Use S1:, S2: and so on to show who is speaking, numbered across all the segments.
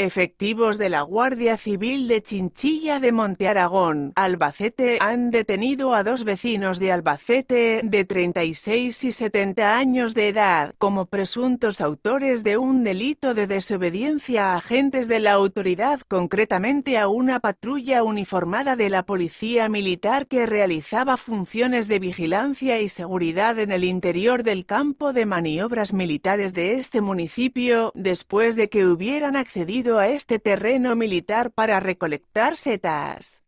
S1: Efectivos de la Guardia Civil de Chinchilla de Monte Aragón, Albacete, han detenido a dos vecinos de Albacete, de 36 y 70 años de edad, como presuntos autores de un delito de desobediencia a agentes de la autoridad, concretamente a una patrulla uniformada de la Policía Militar que realizaba funciones de vigilancia y seguridad en el interior del campo de maniobras militares de este municipio, después de que hubieran accedido a este terreno militar para recolectar setas.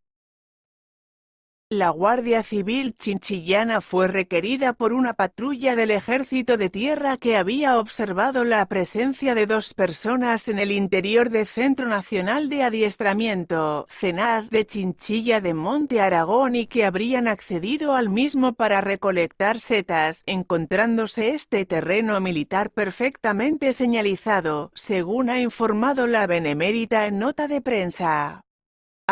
S1: La Guardia Civil Chinchillana fue requerida por una patrulla del Ejército de Tierra que había observado la presencia de dos personas en el interior del Centro Nacional de Adiestramiento, CENAD, de Chinchilla de Monte Aragón y que habrían accedido al mismo para recolectar setas, encontrándose este terreno militar perfectamente señalizado, según ha informado la Benemérita en nota de prensa.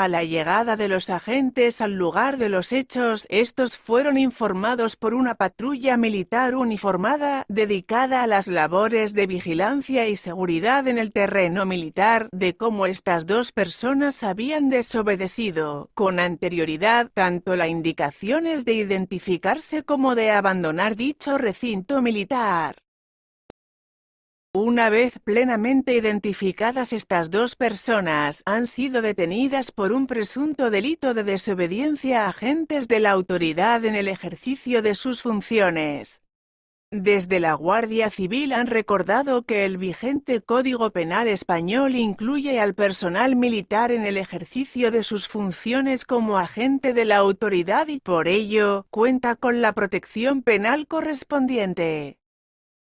S1: A la llegada de los agentes al lugar de los hechos, estos fueron informados por una patrulla militar uniformada dedicada a las labores de vigilancia y seguridad en el terreno militar de cómo estas dos personas habían desobedecido con anterioridad tanto las indicaciones de identificarse como de abandonar dicho recinto militar. Una vez plenamente identificadas estas dos personas, han sido detenidas por un presunto delito de desobediencia a agentes de la autoridad en el ejercicio de sus funciones. Desde la Guardia Civil han recordado que el vigente Código Penal español incluye al personal militar en el ejercicio de sus funciones como agente de la autoridad y por ello cuenta con la protección penal correspondiente.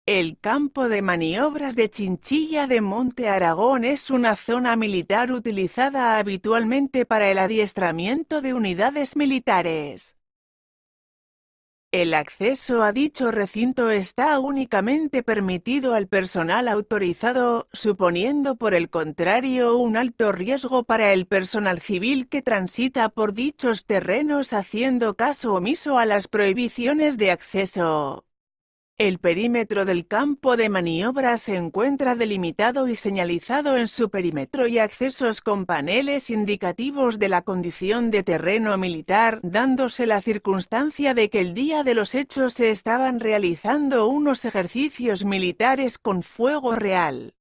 S1: El campo de maniobras de Chinchilla de Monte Aragón es una zona militar utilizada habitualmente para el adiestramiento de unidades militares. El acceso a dicho recinto está únicamente permitido al personal autorizado, suponiendo por el contrario un alto riesgo para el personal civil que transita por dichos terrenos haciendo caso omiso a las prohibiciones de acceso. El perímetro del campo de maniobra se encuentra delimitado y señalizado en su perímetro y accesos con paneles indicativos de la condición de terreno militar, dándose la circunstancia de que el día de los hechos se estaban realizando unos ejercicios militares con fuego real.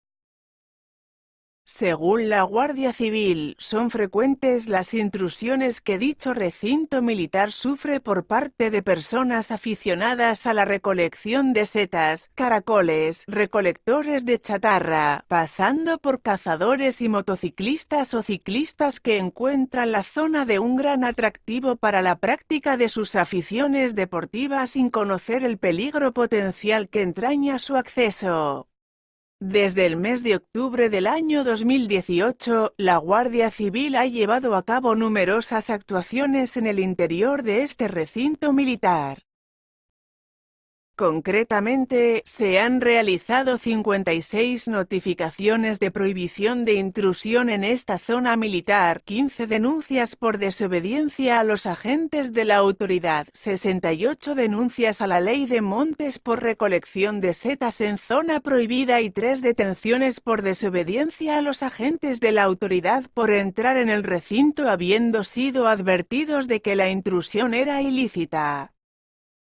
S1: Según la Guardia Civil, son frecuentes las intrusiones que dicho recinto militar sufre por parte de personas aficionadas a la recolección de setas, caracoles, recolectores de chatarra, pasando por cazadores y motociclistas o ciclistas que encuentran la zona de un gran atractivo para la práctica de sus aficiones deportivas sin conocer el peligro potencial que entraña su acceso. Desde el mes de octubre del año 2018, la Guardia Civil ha llevado a cabo numerosas actuaciones en el interior de este recinto militar. Concretamente, se han realizado 56 notificaciones de prohibición de intrusión en esta zona militar, 15 denuncias por desobediencia a los agentes de la autoridad, 68 denuncias a la ley de montes por recolección de setas en zona prohibida y 3 detenciones por desobediencia a los agentes de la autoridad por entrar en el recinto habiendo sido advertidos de que la intrusión era ilícita.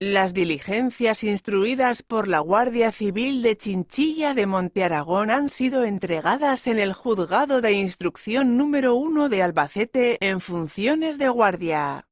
S1: Las diligencias instruidas por la Guardia Civil de Chinchilla de Aragón han sido entregadas en el Juzgado de Instrucción número 1 de Albacete en funciones de guardia.